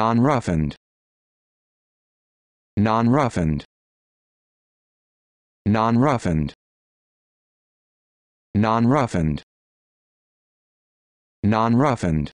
non-roughened non-roughened non-roughened non-roughened non-roughened